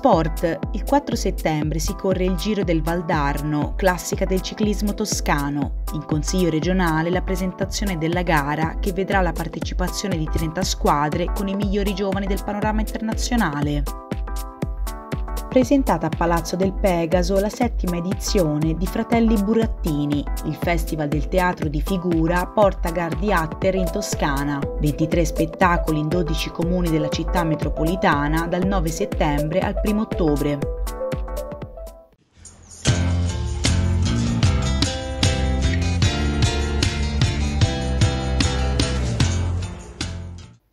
sport, il 4 settembre si corre il Giro del Valdarno, classica del ciclismo toscano. In Consiglio regionale la presentazione della gara che vedrà la partecipazione di 30 squadre con i migliori giovani del panorama internazionale presentata a Palazzo del Pegaso la settima edizione di Fratelli Burattini, il festival del teatro di figura Porta Gardi Atter in Toscana. 23 spettacoli in 12 comuni della città metropolitana dal 9 settembre al 1 ottobre.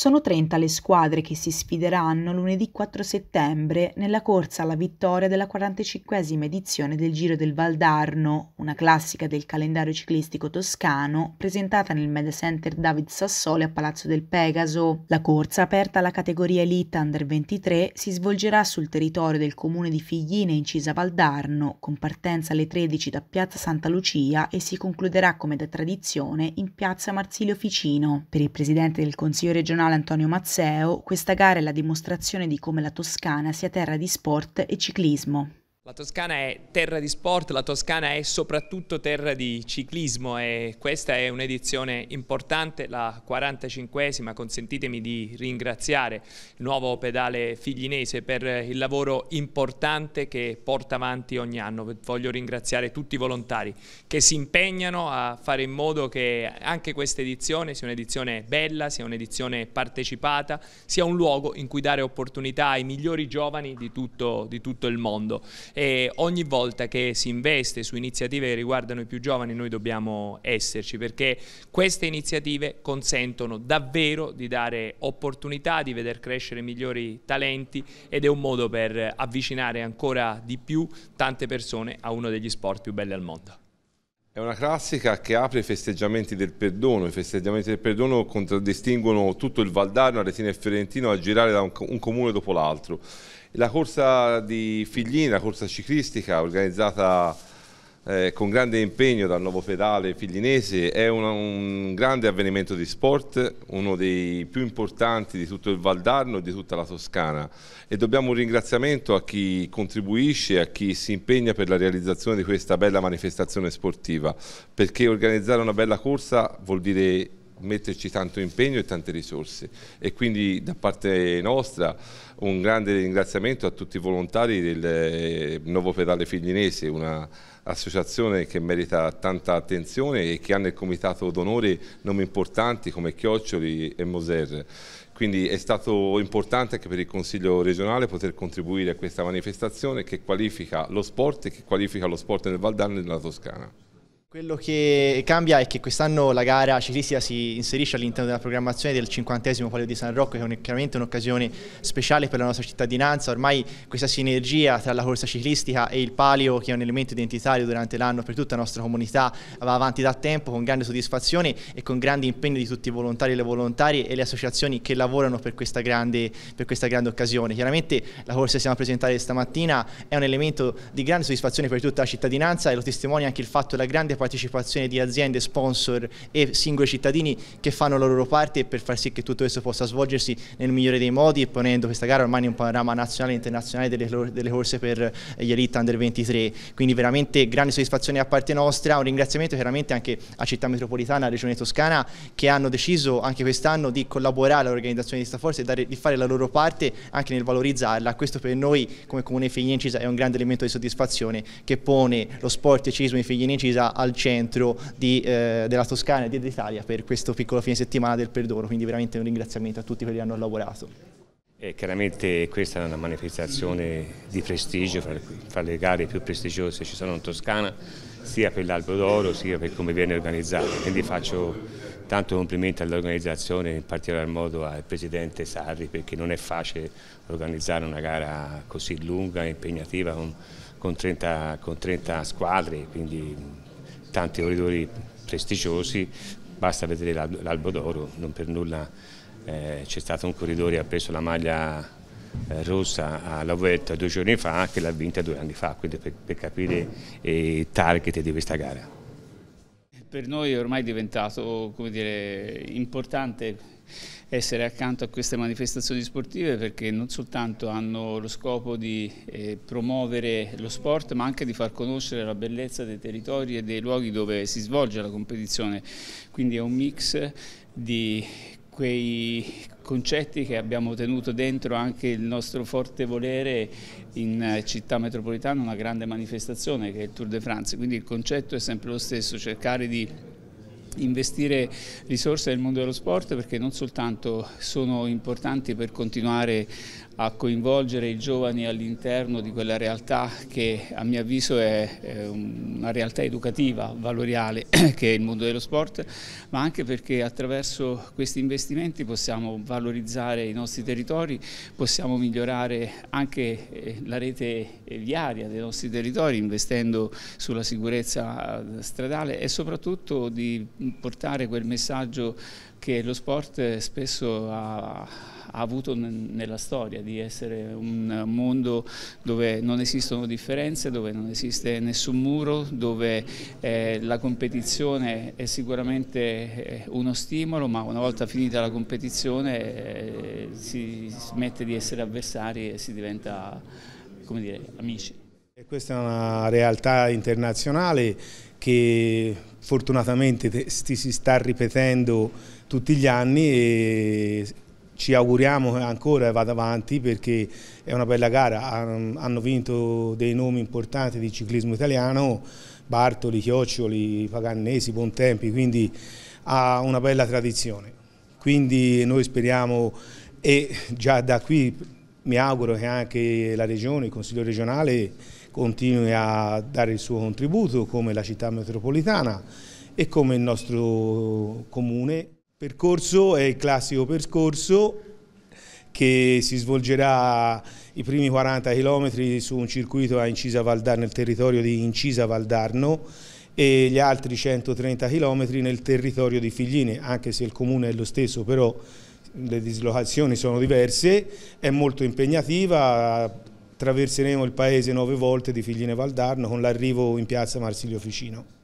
Sono 30 le squadre che si sfideranno lunedì 4 settembre nella corsa alla vittoria della 45esima edizione del Giro del Valdarno, una classica del calendario ciclistico toscano presentata nel Media Center David Sassoli a Palazzo del Pegaso. La corsa, aperta alla categoria Elite Under 23, si svolgerà sul territorio del comune di Figline in Cisa Valdarno, con partenza alle 13 da Piazza Santa Lucia e si concluderà come da tradizione in Piazza Marsilio Ficino. Per il presidente del Consiglio regionale Generale Antonio Mazzeo, questa gara è la dimostrazione di come la Toscana sia terra di sport e ciclismo. La Toscana è terra di sport, la Toscana è soprattutto terra di ciclismo e questa è un'edizione importante, la 45esima, consentitemi di ringraziare il nuovo pedale figlinese per il lavoro importante che porta avanti ogni anno. Voglio ringraziare tutti i volontari che si impegnano a fare in modo che anche questa edizione sia un'edizione bella, sia un'edizione partecipata, sia un luogo in cui dare opportunità ai migliori giovani di tutto, di tutto il mondo e ogni volta che si investe su iniziative che riguardano i più giovani noi dobbiamo esserci perché queste iniziative consentono davvero di dare opportunità, di veder crescere migliori talenti ed è un modo per avvicinare ancora di più tante persone a uno degli sport più belli al mondo. È una classica che apre i festeggiamenti del perdono. I festeggiamenti del perdono contraddistinguono tutto il Valdarno, Aretino e Fiorentino a girare da un, comune dopo l'altro. La corsa di Figlini, la corsa ciclistica organizzata eh, con grande impegno dal nuovo pedale Figlinese, è un, un, grande avvenimento di sport, uno dei più importanti di tutto il Valdarno e di tutta la Toscana e dobbiamo un ringraziamento a chi contribuisce, a chi si impegna per la realizzazione di questa bella manifestazione sportiva, perché organizzare una bella corsa vuol dire metterci tanto impegno e tante risorse e quindi da parte nostra un grande ringraziamento a tutti i volontari del eh, Nuovo Pedale Figlinese, un'associazione che merita tanta attenzione e che ha nel comitato d'onore nomi importanti come Chioccioli e Moser. Quindi è stato importante anche per il Consiglio regionale poter contribuire a questa manifestazione che qualifica lo sport e che qualifica lo sport nel Valdarno e nella Toscana. Quello che cambia è che quest'anno la gara ciclistica si inserisce all'interno della programmazione del 50 Palio di San Rocco che è chiaramente un'occasione speciale per la nostra cittadinanza, ormai questa sinergia tra la corsa ciclistica e il palio che è un elemento identitario durante l'anno per tutta la nostra comunità va avanti da tempo con grande soddisfazione e con grande impegno di tutti i volontari e le volontarie e le associazioni che lavorano per questa grande, per questa grande occasione. Chiaramente la corsa che stiamo a presentare stamattina è un elemento di grande soddisfazione per tutta la cittadinanza e lo testimonia anche il fatto della grande partecipazione di aziende, sponsor e singoli cittadini che fanno la loro parte per far sì che tutto questo possa svolgersi nel migliore dei modi e ponendo questa gara ormai in un panorama nazionale e internazionale delle, delle corse per eh, gli Elite Under 23. Quindi veramente grande soddisfazione da parte nostra, un ringraziamento chiaramente anche a Città Metropolitana, a Regione Toscana che hanno deciso anche quest'anno di collaborare all'organizzazione di questa forza e dare, di fare la loro parte anche nel valorizzarla. Questo per noi come Comune Figlia Incisa è un grande elemento di soddisfazione che pone lo sport e civismo di in Incisa al al centro di, eh, della Toscana e dell'Italia per questo piccolo fine settimana del perdono, quindi veramente un ringraziamento a tutti quelli che hanno lavorato. E chiaramente questa è una manifestazione di prestigio, fra le, gare più prestigiose che ci sono in Toscana, sia per l'Albo d'Oro sia per come viene organizzata, quindi faccio tanto complimenti all'organizzazione, in particolar modo al Presidente Sarri perché non è facile organizzare una gara così lunga e impegnativa con, 30, con 30 squadre, quindi tanti corridori prestigiosi, basta vedere l'Albo d'Oro, non per nulla eh, c'è stato un corridore che ha preso la maglia eh, rossa alla Vuelta due giorni fa che l'ha vinta due anni fa, quindi per, per capire eh, i target di questa gara. Per noi è ormai diventato dire, importante essere accanto a queste manifestazioni sportive perché non soltanto hanno lo scopo di eh, promuovere lo sport ma anche di far conoscere la bellezza dei territori e dei luoghi dove si svolge la competizione, quindi è un mix di quei concetti che abbiamo tenuto dentro anche il nostro forte volere in eh, città metropolitana, una grande manifestazione che è il Tour de France, quindi il concetto è sempre lo stesso, cercare di investire risorse nel mondo dello sport perché non soltanto sono importanti per continuare a coinvolgere i giovani all'interno di quella realtà che a mio avviso è una realtà educativa, valoriale, che è il mondo dello sport, ma anche perché attraverso questi investimenti possiamo valorizzare i nostri territori, possiamo migliorare anche eh, la rete viaria dei nostri territori investendo sulla sicurezza eh, stradale e soprattutto di portare quel messaggio che lo sport spesso ha ha avuto nella storia, di essere un mondo dove non esistono differenze, dove non esiste nessun muro, dove eh, la competizione è sicuramente eh, uno stimolo, ma una volta finita la competizione eh, si smette di essere avversari e si diventa dire, amici. E questa è una realtà internazionale che fortunatamente si sta ripetendo tutti gli anni e ci auguriamo che ancora vada avanti perché è una bella gara, hanno vinto dei nomi importanti di ciclismo italiano, Bartoli, Chioccioli, Paganesi, Bontempi, quindi ha una bella tradizione. Quindi noi speriamo e già da qui mi auguro che anche la Regione, il Consiglio regionale continui a dare il suo contributo come la città metropolitana e come il nostro comune percorso è il classico percorso che si svolgerà i primi 40 km su un circuito a Incisa Valdarno, nel territorio di Incisa Valdarno e gli altri 130 km nel territorio di Figline, anche se il comune è lo stesso però le dislocazioni sono diverse, è molto impegnativa, attraverseremo il paese nove volte di Figline Valdarno con l'arrivo in piazza Marsilio Ficino.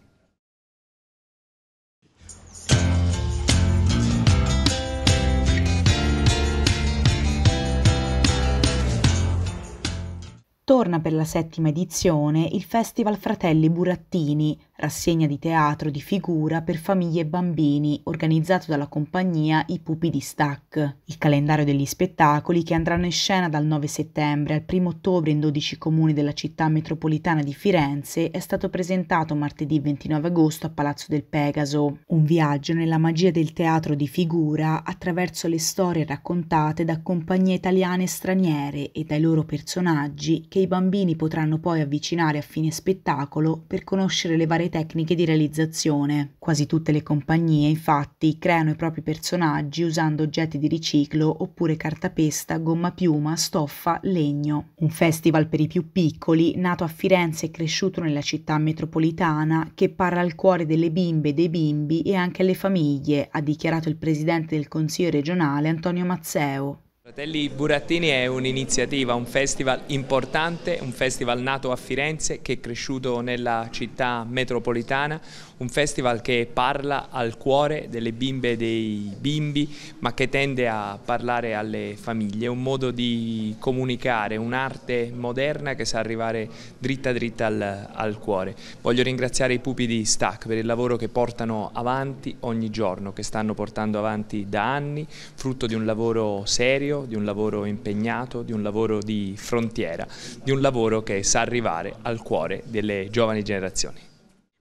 torna per la settima edizione il Festival Fratelli Burattini, rassegna di teatro di figura per famiglie e bambini organizzato dalla compagnia I Pupi di Stack. Il calendario degli spettacoli che andranno in scena dal 9 settembre al 1 ottobre in 12 comuni della città metropolitana di Firenze è stato presentato martedì 29 agosto a Palazzo del Pegaso. Un viaggio nella magia del teatro di figura attraverso le storie raccontate da compagnie italiane e straniere e dai loro personaggi che i bambini potranno poi avvicinare a fine spettacolo per conoscere le varie particolari tecniche di realizzazione. Quasi tutte le compagnie, infatti, creano i propri personaggi usando oggetti di riciclo oppure cartapesta, gomma piuma, stoffa, legno. Un festival per i più piccoli, nato a Firenze e cresciuto nella città metropolitana, che parla al cuore delle bimbe, e dei bimbi e anche alle famiglie, ha dichiarato il presidente del Consiglio regionale Antonio Mazzeo. Fratelli Burattini è un'iniziativa, un festival importante, un festival nato a Firenze che è cresciuto nella città metropolitana, un festival che parla al cuore delle bimbe e dei bimbi ma che tende a parlare alle famiglie, un modo di comunicare, un'arte moderna che sa arrivare dritta dritta al, al cuore. Voglio ringraziare i pupi di Stack per il lavoro che portano avanti ogni giorno, che stanno portando avanti da anni, frutto di un lavoro serio, di un lavoro impegnato, di un lavoro di frontiera, di un lavoro che sa arrivare al cuore delle giovani generazioni.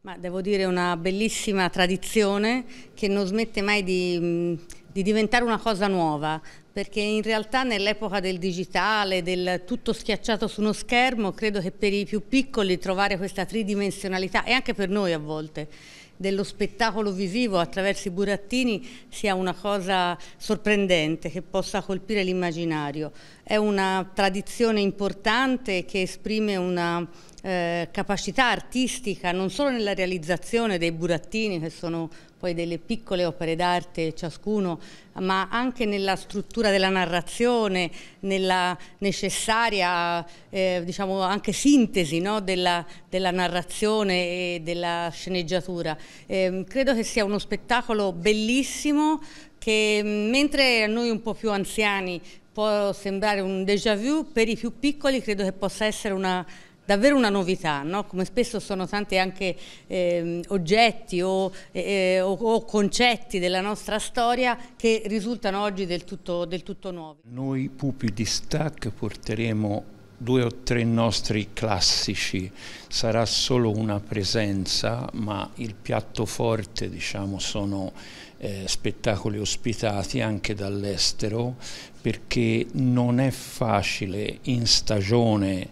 Ma devo dire una bellissima tradizione che non smette mai di, mm, di diventare una cosa nuova, perché in realtà nell'epoca del digitale, del tutto schiacciato su uno schermo, credo che per i più piccoli trovare questa tridimensionalità, e anche per noi a volte, dello spettacolo visivo attraverso i burattini sia una cosa sorprendente che possa colpire l'immaginario. È una tradizione importante che esprime una eh, capacità artistica non solo nella realizzazione dei burattini che sono poi delle piccole opere d'arte ciascuno, ma anche nella struttura della narrazione, nella necessaria eh, diciamo anche sintesi no, della, della, narrazione e della sceneggiatura. Eh, credo che sia uno spettacolo bellissimo che mm, mentre a noi un po' più anziani può sembrare un déjà vu, per i più piccoli credo che possa essere una davvero una novità, no? come spesso sono tanti anche eh, oggetti o, eh, eh, o, o, concetti della nostra storia che risultano oggi del tutto, del tutto nuovi. Noi pupi di stack porteremo due o tre nostri classici, sarà solo una presenza, ma il piatto forte diciamo, sono eh, spettacoli ospitati anche dall'estero perché non è facile in stagione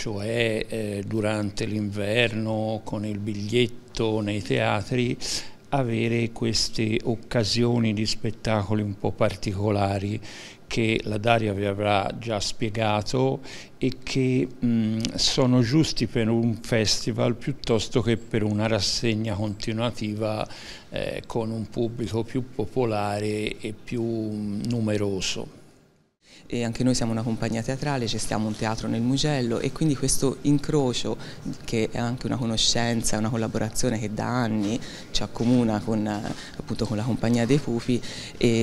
cioè eh, durante l'inverno con il biglietto nei teatri avere queste occasioni di spettacoli un po' particolari che la Daria vi avrà già spiegato e che mh, sono giusti per un festival piuttosto che per una rassegna continuativa eh, con un pubblico più popolare e più mh, numeroso e anche noi siamo una compagnia teatrale, gestiamo un teatro nel Mugello e quindi questo incrocio che è anche una conoscenza, una collaborazione che da anni ci accomuna con, appunto, con la compagnia dei Pupi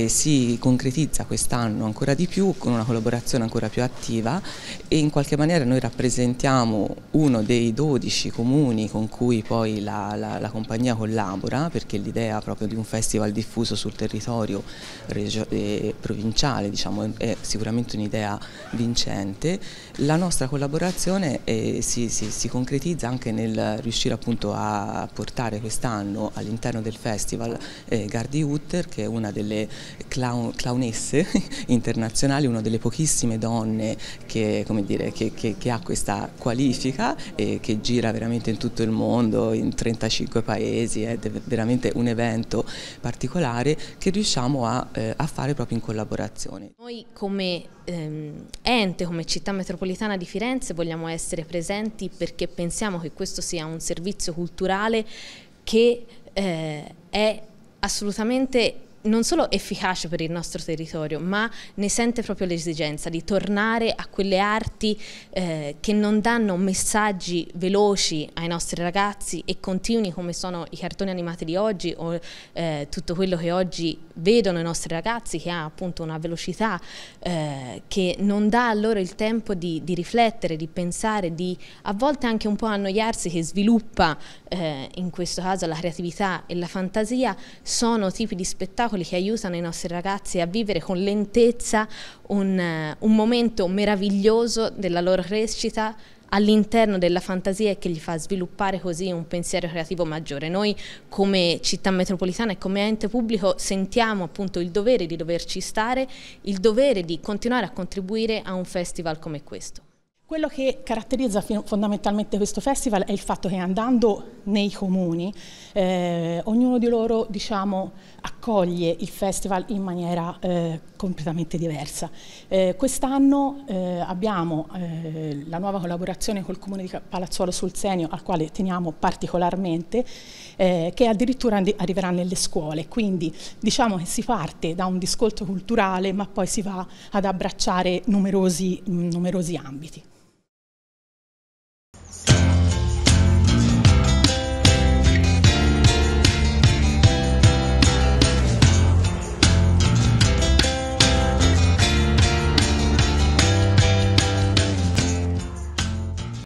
si concretizza quest'anno ancora di più con una collaborazione ancora più attiva e in qualche maniera noi rappresentiamo uno dei 12 comuni con cui poi la, la, la compagnia collabora perché l'idea proprio di un festival diffuso sul territorio eh, provinciale diciamo, è sicuramente veramente un'idea vincente. La nostra collaborazione eh, si, si, si, concretizza anche nel riuscire appunto a portare quest'anno all'interno del festival eh, Gardi Utter, che è una delle clown, clownesse internazionali, una delle pochissime donne che, dire, che, che, che ha questa qualifica e che gira veramente in tutto il mondo, in 35 paesi, ed è veramente un evento particolare che riusciamo a, eh, a fare proprio in collaborazione. Noi come ehm, ente come città metropolitana di Firenze vogliamo essere presenti perché pensiamo che questo sia un servizio culturale che eh, è assolutamente non solo efficace per il nostro territorio, ma ne sente proprio l'esigenza di tornare a quelle arti eh, che non danno messaggi veloci ai nostri ragazzi e continui come sono i cartoni animati di oggi o eh, tutto quello che oggi vedono i nostri ragazzi che ha appunto una velocità eh, che non dà a loro il tempo di, di, riflettere, di pensare, di a volte anche un po' annoiarsi che sviluppa eh, in questo caso la creatività e la fantasia, sono tipi di spettacoli spettacoli che aiutano i nostri ragazzi a vivere con lentezza un, eh, un momento meraviglioso della loro crescita all'interno della fantasia e che gli fa sviluppare così un pensiero creativo maggiore. Noi come città metropolitana e come ente pubblico sentiamo appunto il dovere di doverci stare, il dovere di continuare a contribuire a un festival come questo. Quello che caratterizza fondamentalmente questo festival è il fatto che andando nei comuni, eh, ognuno di loro diciamo, accoglie il festival in maniera eh, completamente diversa. Eh, Quest'anno eh, abbiamo eh, la nuova collaborazione col comune di Palazzuolo sul Senio, al quale teniamo particolarmente, eh, che addirittura arriverà nelle scuole, quindi diciamo che si parte da un discorso culturale ma poi si va ad abbracciare numerosi, mh, numerosi ambiti.